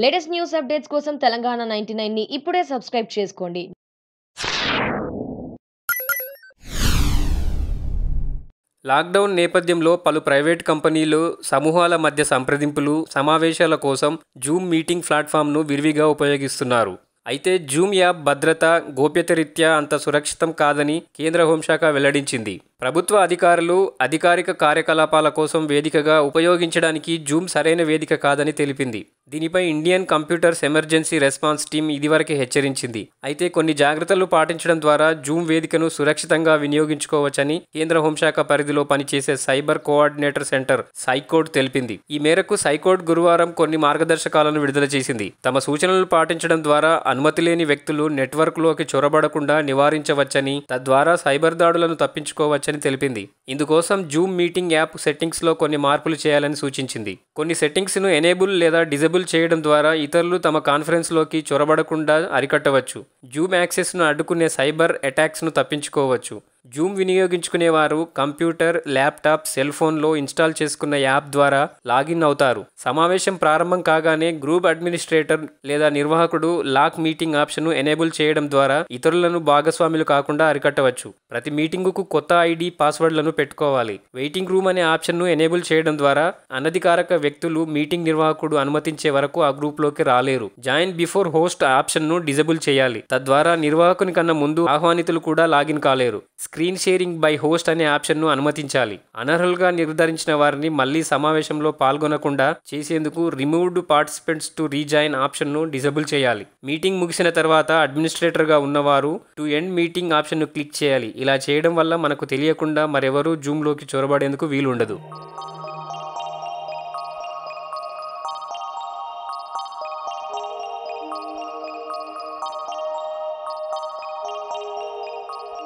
latest news updates కోసం Telangana ninety ని ఇప్పుడే సబ్స్క్రైబ్ చేసుకోండి లాక్డౌన్ నేపథ్యంలో పలు ప్రైవేట్ కంపెనీలు సమూహాల మధ్య సంప్రదింపులు సమావేశాల కోసం జూమ్ మీటింగ్ ప్లాట్ఫామ్ను విరివిగా ఉపయోగిస్తున్నారు అయితే జూమ్ యాప్ భద్రత గోప్యతరీత్యా అంత సురక్షితం కాదని కేంద్ర హోంశాఖ వెల్లడించింది ప్రభుత్వ అధికారులు అధికారిక కార్యకలాపాల కోసం వేదికగా ఉపయోగించడానికి జూమ్ సరైన వేదిక కాదని తెలిపింది దీనిపై Indian computers emergency response team ఇదివరకే హెచ్చరించింది అయితే కొన్ని జాగ్రత్తలు పాటించడం ద్వారా జూమ్ వేదికను సురక్షితంగా వినియోగించుకోవచ్చని కేంద్ర హోంశాఖ పరిధిలో పనిచేసే సైబర్ కోఆర్డినేటర్ సెంటర్ సైకోడ్ తెలిపింది ఈ మేరకు సైకోడ్ గురువారం కొన్ని మార్గదర్శకాలను విడుదల చేసింది తమ సూచనలు పాటించడం ద్వారా అనుమతి లేని వ్యక్తులు నెట్వర్క్లోకి చొరబడకుండా నివారించవచ్చని తద్వారా సైబర్ దాడులను తప్పించుకోవచ్చని తెలిపింది ఇందుకోసం జూమ్ మీటింగ్ యాప్ సెట్టింగ్స్లో కొన్ని మార్పులు చేయాలని సూచించింది కొన్ని సెట్టింగ్స్ను ఎనేబుల్ లేదా డిజబుల్ అమలు చేయడం ద్వారా ఇతరులు తమ కాన్ఫరెన్స్లోకి చొరబడకుండా అరికట్టవచ్చు జూమ్ యాక్సెస్ను అడ్డుకునే సైబర్ అటాక్స్ను తప్పించుకోవచ్చు జూమ్ వినియోగించుకునేవారు కంప్యూటర్ ల్యాప్టాప్ సెల్ ఫోన్లో ఇన్స్టాల్ చేసుకున్న యాప్ ద్వారా లాగిన్ అవుతారు సమావేశం ప్రారంభం కాగానే గ్రూప్ అడ్మినిస్ట్రేటర్ లేదా నిర్వాహకుడు లాక్ మీటింగ్ ఆప్షన్ను ఎనేబుల్ చేయడం ద్వారా ఇతరులను భాగస్వాములు కాకుండా అరికట్టవచ్చు ప్రతి మీటింగుకు కొత్త ఐడి పాస్వర్డ్లను పెట్టుకోవాలి వెయిటింగ్ రూమ్ అనే ఆప్షన్ను ఎనేబుల్ చేయడం ద్వారా అనధికారక వ్యక్తులు మీటింగ్ నిర్వాహకుడు అనుమతించే వరకు ఆ గ్రూప్లోకి రాలేరు జాయిన్ బిఫోర్ హోస్ట్ ఆప్షన్ను డిజబుల్ చేయాలి తద్వారా నిర్వాహకుని కన్నా ముందు ఆహ్వానితులు కూడా లాగిన్ కాలేరు స్క్రీన్ షేరింగ్ బై హోస్ట్ అనే ఆప్షన్ను అనుమతించాలి అనర్హులుగా నిర్ధారించిన వారిని మళ్లీ సమావేశంలో పాల్గొనకుండా చేసేందుకు రిమూవ్డ్ పార్టిసిపెంట్స్ టు రీజాయిన్ ఆప్షన్ను డిజబుల్ చేయాలి మీటింగ్ ముగిసిన తర్వాత అడ్మినిస్ట్రేటర్గా ఉన్నవారు టు ఎండ్ మీటింగ్ ఆప్షన్ను క్లిక్ చేయాలి ఇలా చేయడం వల్ల మనకు తెలియకుండా మరెవరూ జూమ్లోకి చొరబడేందుకు వీలుండదు